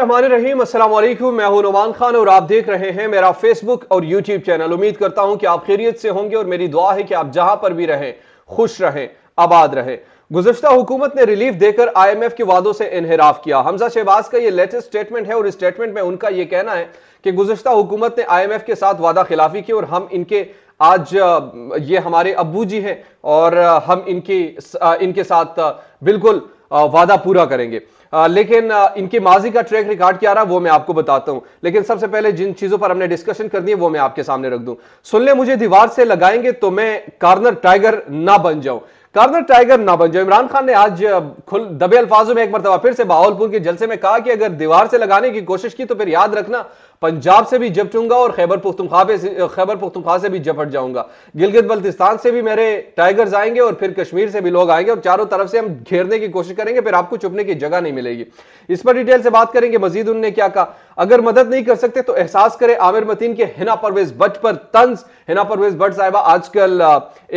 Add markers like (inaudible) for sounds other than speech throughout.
रहीम असल मैं हूं नुमान खान और आप देख रहे हैं मेरा फेसबुक और यूट्यूब चैनल उम्मीद करता हूं कि आप खैरियत से होंगे और मेरी दुआ है कि आप जहां पर भी रहें खुश रहें आबाद रहें गुजशत हुकूमत ने रिलीफ देकर आईएमएफ के वादों से इनहराफ किया हमजा शहबाज का ये लेटेस्ट स्टेटमेंट है और इस स्टेटमेंट में उनका ये कहना है कि गुजशत हुकूमत ने एफ के साथ वादा खिलाफी की और हम इनके आज ये हमारे अबू जी हैं और हम इनकी इनके साथ बिल्कुल वादा पूरा करेंगे लेकिन इनके माजी का ट्रैक रिकॉर्ड क्या रहा वो मैं आपको बताता हूं लेकिन सबसे पहले जिन चीजों पर हमने डिस्कशन करनी है वो मैं आपके सामने रख दूं सुन ले मुझे दीवार से लगाएंगे तो मैं कार्नर टाइगर ना बन जाऊं कार्नर टाइगर ना बन जाओ इमरान खान ने आज खुल दबे अल्फाजों में एक मरतबा फिर से बाहुलपुर के जलसे में कहा कि अगर दीवार से लगाने की कोशिश की तो फिर याद रखना पंजाब से भी जपटूंगा और खैबर पुख्तुखा खैबर पुख्तुखा से भी जपट जाऊंगा गिलगित बल्तिस्तान से भी मेरे टाइगर्स आएंगे और फिर कश्मीर से भी लोग आएंगे और चारों तरफ से हम घेरने की कोशिश करेंगे फिर आपको चुपने की जगह नहीं मिलेगी इस पर डिटेल से बात करेंगे मजीद उनने क्या कहा अगर मदद नहीं कर सकते तो एहसास करें आमिर मतीन के हिना परवेज भट्ट पर तंज हिना परवेज बट साहिबा आजकल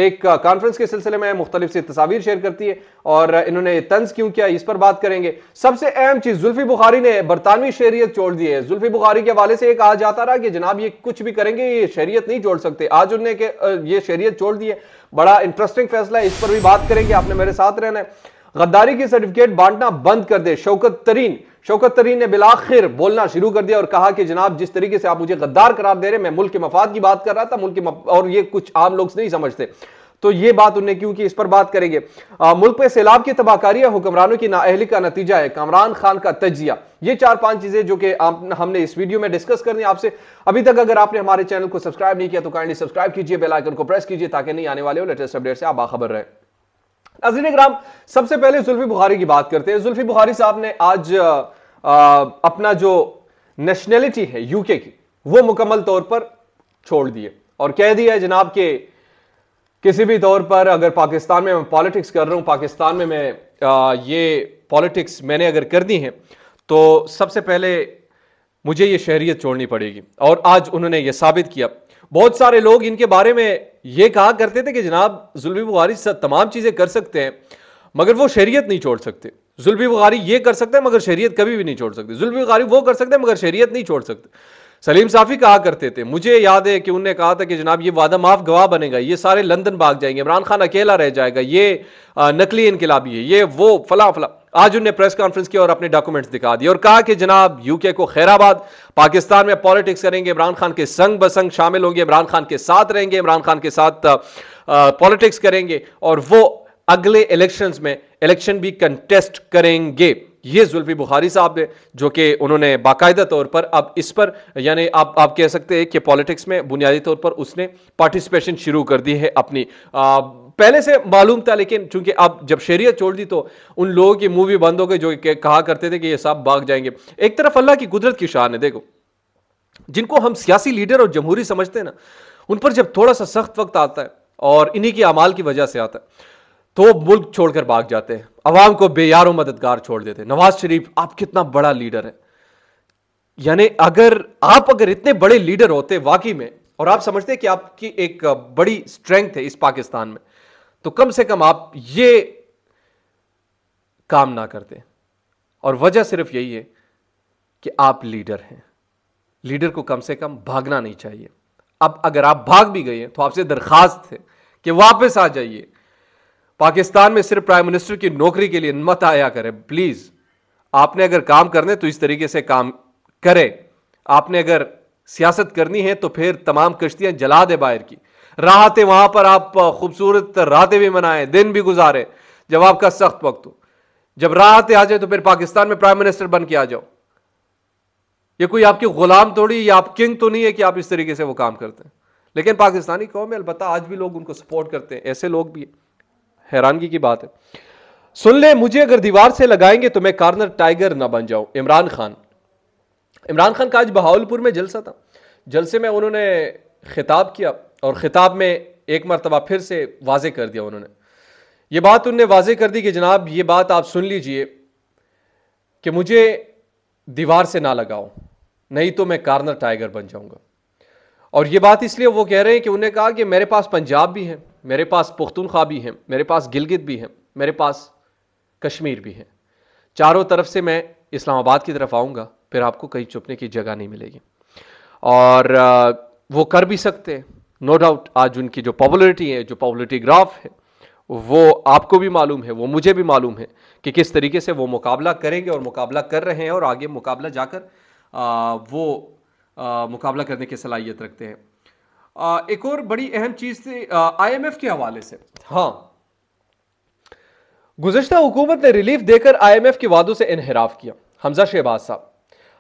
एक कॉन्फ्रेंस के सिलसिले में मुख्तलिफ से तस्वीर शेयर करती है और इन्होंने तंज क्यों किया इस पर बात करेंगे सबसे अहम चीज जुल्फी बुखारी ने बरतानवी शहरियत छोड़ दी है जुल्फी बुखारी के हवाले से एक आज आता रहा कि जनाब ये कुछ भी करेंगे ये शहरियत नहीं छोड़ सकते आज उन्होंने ये शहरियत छोड़ दी है बड़ा इंटरेस्टिंग फैसला है इस पर भी बात करेंगे आपने मेरे साथ रहना है गद्दारी की सर्टिफिकेट बांटना बंद कर दे शौकत तरीन शौकत तरीन ने बिलाखिर बोलना शुरू कर दिया और कहा कि जनाब जिस तरीके से आप मुझे गद्दार करार दे रहे मैं मुल्क के मफाद की बात कर रहा था मुल्क और ये कुछ आम लोग नहीं समझते तो ये बात उन्हें क्योंकि इस पर बात करेंगे आ, मुल्क में सैलाब की तबाहकारी या हुक्मरानों की नाअहली का नतीजा है कामरान खान का तजिया ये चार पांच चीजें जो कि हमने इस वीडियो में डिस्कस करनी आपसे अभी तक अगर आपने हमारे चैनल को सब्सक्राइब नहीं किया तो काइंडली सब्सक्राइब कीजिए बेल आइकन को प्रेस कीजिए ताकि नहीं आने वाले लेटेस्ट अपडेट से आप बाखबर रहे अजीन ग्राम सबसे पहले जुल्फी बुखारी की बात करते हैं जुल्फी बुखारी साहब ने आज आ, आ, अपना जो नेशनैलिटी है यूके की वो मुकम्मल तौर पर छोड़ दिए और कह दिया जनाब के किसी भी तौर पर अगर पाकिस्तान में मैं पॉलिटिक्स कर रहा हूँ पाकिस्तान में मैं आ, ये पॉलिटिक्स मैंने अगर कर दी है तो सबसे पहले मुझे ये शहरीत छोड़नी पड़ेगी और आज उन्होंने ये साबित किया बहुत सारे लोग इनके बारे में ये कहा करते थे कि जनाब जुल्मी बुखारी तमाम चीज़ें कर सकते हैं मगर वो शहरियत नहीं छोड़ सकते जुल्फी बुखारी ये कर सकते हैं मगर शरीयत कभी भी नहीं छोड़ सकते जुल्फी बुखारी वो कर सकते हैं मगर शरीयत नहीं छोड़ सकते सलीम साफ़ी कहा करते थे मुझे याद है कि उनने कहा था कि जनाब ये वादा माफ गवाह बनेगा ये सारे लंदन भाग जाएंगे इमरान खान अकेला रह जाएगा ये नकली इनकलाबी है ये वो फला फला आज उनने प्रेस कॉन्फ्रेंस की और अपने डॉक्यूमेंट्स दिखा दिए और कहा कि जनाब यूके को खैराबाद पाकिस्तान में पॉलिटिक्स करेंगे इमरान खान के संग बसंग शामिल होंगे इमरान खान के साथ रहेंगे इमरान खान के साथ पॉलिटिक्स करेंगे और वो अगले इलेक्शन में इलेक्शन भी कंटेस्ट करेंगे ये जुल्फी बुखारी साहब ने जो कि उन्होंने बाकायदा तौर पर अब इस पर यानी आप आप कह सकते हैं कि पॉलिटिक्स में बुनियादी तौर पर उसने पार्टिसिपेशन शुरू कर दी है अपनी आ, पहले से मालूम था लेकिन चूंकि अब जब शेरियत छोड़ दी तो उन लोगों की मूवी बंद हो गई जो कहा करते थे कि ये साहब भाग जाएंगे एक तरफ अल्लाह की कुदरत की शान है देखो जिनको हम सियासी लीडर और जमहूरी समझते हैं ना उन पर जब थोड़ा सा सख्त वक्त आता है और इन्हीं के अमाल की वजह से आता है तो वो मुल्क छोड़कर भाग जाते हैं अवाम को बेयारों मददगार छोड़ देते हैं नवाज शरीफ आप कितना बड़ा लीडर है यानी अगर आप अगर इतने बड़े लीडर होते वाकई में और आप समझते कि आपकी एक बड़ी स्ट्रेंथ है इस पाकिस्तान में तो कम से कम आप ये काम ना करते और वजह सिर्फ यही है कि आप लीडर हैं लीडर को कम से कम भागना नहीं चाहिए अब अगर आप भाग भी गए हैं तो आपसे दरखास्त है कि वापस आ जाइए पाकिस्तान में सिर्फ प्राइम मिनिस्टर की नौकरी के लिए मत आया करें प्लीज आपने अगर काम करने तो इस तरीके से काम करें आपने अगर सियासत करनी है तो फिर तमाम कश्तियां जला दे बाहर की राहतें वहां पर आप खूबसूरत रातें भी मनाएं दिन भी गुजारें जब आपका सख्त वक्त हो जब राहतें आ जाए तो फिर पाकिस्तान में प्राइम मिनिस्टर बन के आ जाओ ये कोई आपकी गुलाम थोड़ी या आप किंग तो नहीं है कि आप इस तरीके से वो काम करते हैं लेकिन पाकिस्तानी कौम है अलबत्त आज भी लोग उनको सपोर्ट करते हैं ऐसे लोग भी हैं हैरानगी की बात है सुन ले मुझे अगर दीवार से लगाएंगे तो मैं कार्नर टाइगर ना बन जाऊं इमरान खान इमरान खान का आज बहावलपुर में जलसा था जलसे में उन्होंने खिताब किया और ख़िताब में एक मरतबा फिर से वाजे कर दिया उन्होंने ये बात उनने वाजे कर दी कि जनाब ये बात आप सुन लीजिए कि मुझे दीवार से ना लगाओ नहीं तो मैं कार्नर टाइगर बन जाऊंगा और ये बात इसलिए वो कह रहे हैं कि उन्हें कहा कि मेरे पास पंजाब भी है मेरे पास पुख्तनख्वा भी हैं मेरे पास गिलगित भी हैं मेरे पास कश्मीर भी हैं चारों तरफ से मैं इस्लामाबाद की तरफ आऊँगा फिर आपको कहीं छुपने की जगह नहीं मिलेगी और वो कर भी सकते हैं नो डाउट आज उनकी जो पॉपुलरिटी है जो पॉपुलरिटी ग्राफ है वो आपको भी मालूम है वो मुझे भी मालूम है कि किस तरीके से वो मुकाबला करेंगे और मुकाबला कर रहे हैं और आगे मुकाबला जाकर आ, वो आ, मुकाबला करने की सलाहियत रखते हैं एक और बड़ी अहम चीज़ थी आईएमएफ के हवाले से हाँ गुजशत हुकूमत ने रिलीफ देकर आईएमएफ के वादों से इनहराफ किया हमजा शहबाज साहब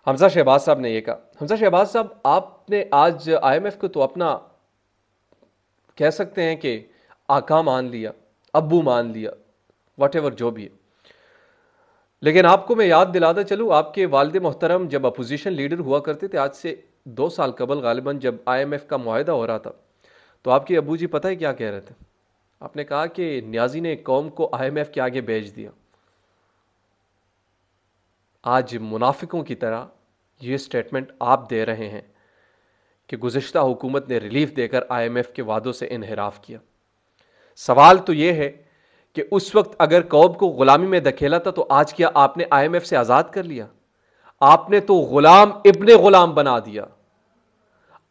हमजा शहबाज साहब ने यह कहा हमजा शहबाज साहब आपने आज आईएमएफ को तो अपना कह सकते हैं कि आका मान लिया अबू मान लिया वट जो भी है लेकिन आपको मैं याद दिलाता चलूँ आपके वालद मोहतरम जब अपोजिशन लीडर हुआ करते थे आज से दो साल कबल गालिबा जब एफ का माहिदा हो रहा था तो आपके अबू जी पता है क्या कह रहे थे आपने कहा कि न्याजी ने कौम को एफ के आगे भेज दिया आज मुनाफिकों की तरह ये स्टेटमेंट आप दे रहे हैं कि गुज्त हुकूमत ने रिलीफ देकर आईएमएफ के वादों से इनहराफ किया सवाल तो ये है कि उस वक्त अगर कौम को ग़ुलामी में धकेला था तो आज क्या आपने आईएमएफ से आज़ाद कर लिया आपने तो ग़ुलाम इब्ने ग़ुलाम बना दिया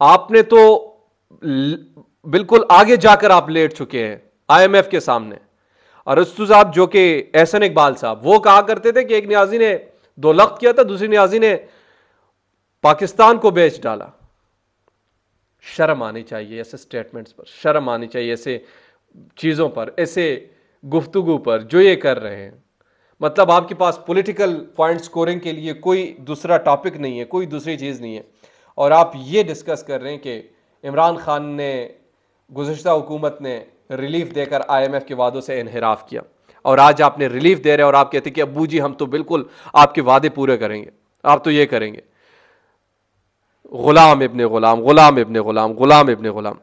आपने तो बिल्कुल आगे जाकर आप लेट चुके हैं आईएमएफ के सामने अरस्तु साहब जो कि एहसन इकबाल साहब वो कहा करते थे कि एक न्याजी ने दो लख किया था दूसरी न्याजी ने पाकिस्तान को बेच डाला शर्म आनी चाहिए ऐसे स्टेटमेंट्स पर शर्म आनी चाहिए ऐसे चीज़ों पर ऐसे गुफ्तगु पर जो ये कर रहे हैं मतलब आपके पास पॉलिटिकल पॉइंट स्कोरिंग के लिए कोई दूसरा टॉपिक नहीं है कोई दूसरी चीज़ नहीं है और आप ये डिस्कस कर रहे हैं कि इमरान खान ने गुज्त हुकूमत ने रिलीफ देकर आई एम एफ के वादों से इनहराफ किया और आज आपने रिलीफ दे रहे हैं और आप कहते हैं कि अबू जी हम तो बिल्कुल आपके वादे पूरे करेंगे आप तो ये करेंगे गुलाम इबन गुलाम गुलाम इबन गुलाम गुलाम इबन गुलाम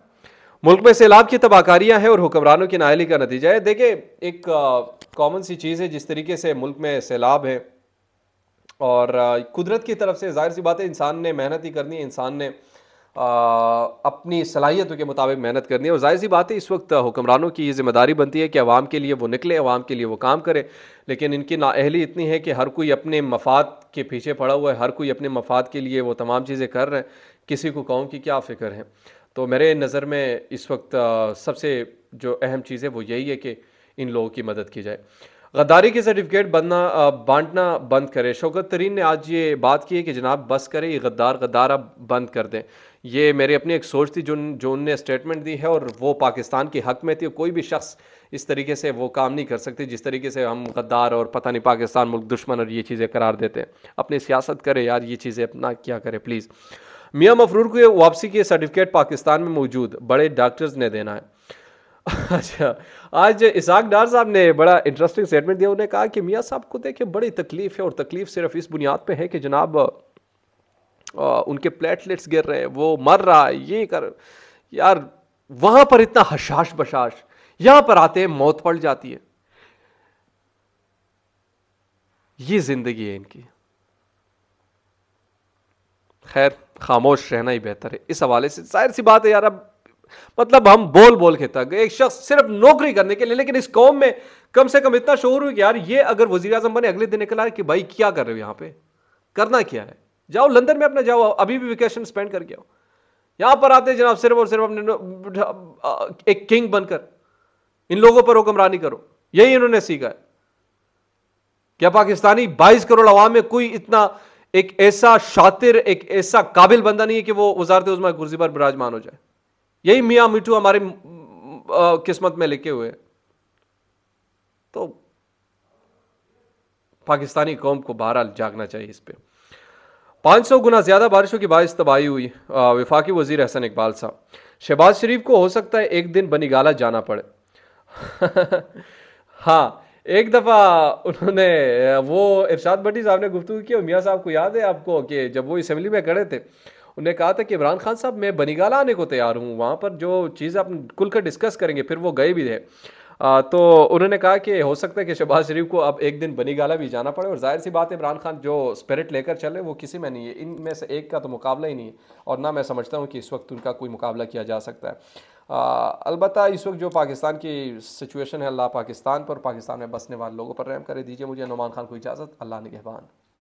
मुल्क में सैलाब की तबाहकारियाँ हैं और हुक्मरानों की नाहली का नतीजा है देखिए एक कॉमन सी चीज़ है जिस तरीके से मुल्क में सैलाब है और कुदरत की तरफ से जाहिर सी बात है इंसान ने मेहनत ही करनी है इंसान ने आ, अपनी सलाहियतों के मुताबिक मेहनत करनी है और जाहिर सी बात है इस वक्त हुक्मरानों की ये जिम्मेदारी बनती है कि आवाम के लिए वो निकले अवाम के लिए वो काम करें लेकिन इनकी नाअहली इतनी है कि हर कोई अपने मफाद के पीछे पड़ा हुआ है हर कोई अपने मफाद के लिए वो तमाम चीज़ें कर रहे हैं किसी को कौम की क्या फ़िक्र है तो मेरे नज़र में इस वक्त सबसे जो अहम चीज़ है वो यही है कि इन लोगों की मदद की जाए गद्दारी के सर्टिफिकेट बनना बांटना बंद करें शौकत तरीन ने आज ये बात की है कि जनाब बस करें ये गद्दार गद्दारा बंद कर दें ये मेरी अपनी एक सोच थी जो जो उनने स्टेटमेंट दी है और वो पाकिस्तान के हक में थी कोई भी शख्स इस तरीके से वो काम नहीं कर सकते जिस तरीके से हम गद्दार और पता नहीं पाकिस्तान मुल्क दुश्मन और ये चीज़ें करार देते हैं अपनी सियासत करें यार ये चीज़ें अपना क्या करें प्लीज़ मियाँ मफरूर को वापसी के सर्टिफिकेट पाकिस्तान में मौजूद बड़े डॉक्टर्स ने देना है (laughs) अच्छा आज इसाक डार साहब ने बड़ा इंटरेस्टिंग स्टेटमेंट दिया उन्होंने कहा कि मियाँ साहब को देखिए बड़ी तकलीफ है और तकलीफ सिर्फ इस बुनियाद पे है कि जनाब आ, उनके प्लेटलेट्स गिर रहे हैं वो मर रहा है ये कर यार वहाँ पर इतना हशाश बशाश यहाँ पर आते हैं मौत पड़ जाती है ये जिंदगी है इनकी खैर खामोश रहना ही बेहतर है इस हवाले से जाहिर सी बात है यार अब मतलब हम बोल बोल के तक एक शख्स सिर्फ नौकरी करने के लिए लेकिन इस कौम में कम से कम इतना शोर हुआ कि यार ये अगर वजी अजम बने अगले दिन निकला कि भाई क्या कर रहे हो यहाँ पे करना क्या है जाओ लंदन में अपना जाओ अभी भी वेकेशन स्पेंड करके आओ यहाँ पर आते जनाब सिर्फ और सिर्फ अपने एक किंग बनकर इन लोगों पर हुक्मरानी करो यही इन्होंने सीखा है क्या पाकिस्तानी 22 करोड़ अवाम में कोई इतना एक ऐसा शातिर एक ऐसा काबिल बंदा नहीं है कि वो वजारत उजमा कुर्सी पर विराजमान हो जाए यही मियाँ मिठू हमारे किस्मत में लिखे हुए तो पाकिस्तानी कौम को बहरहाल जागना चाहिए इस पर पाँच सौ गुना ज़्यादा बारिशों की बायस तबाही हुई विफाकी वजीर हसन इकबाल साहब शहबाज शरीफ को हो सकता है एक दिन बनीगाला जाना पड़े (laughs) हाँ एक दफ़ा उन्होंने वो इरशाद भट्टी साहब ने गुफ्तु की और मियाँ साहब को याद है आपको कि जब वो इसम्बली में खड़े थे उन्होंने कहा था कि इमरान खान साहब मैं बनीगाला आने को तैयार हूँ वहाँ पर जो चीज़ आप खुल कर डिस्कस करेंगे फिर वो गए भी थे आ, तो उन्होंने कहा कि हो सकता है कि शहबाज शरीफ को अब एक दिन बनीगाला भी जाना पड़े और जाहिर सी बात है इमरान खान जो स्पिरिट लेकर चले वो किसी में नहीं है इन में से एक का तो मुकाबला ही नहीं है और ना मैं समझता हूँ कि इस वक्त उनका कोई मुकाबला किया जा सकता है अलबत् इस वक्त जो पाकिस्तान की सिचुएशन है अल्लाह पाकिस्तान पर पाकिस्तान में बसने वाले लोगों पर रहम करे दीजिए मुझे नुमान खान को इजाज़त अल्लाह निगहबान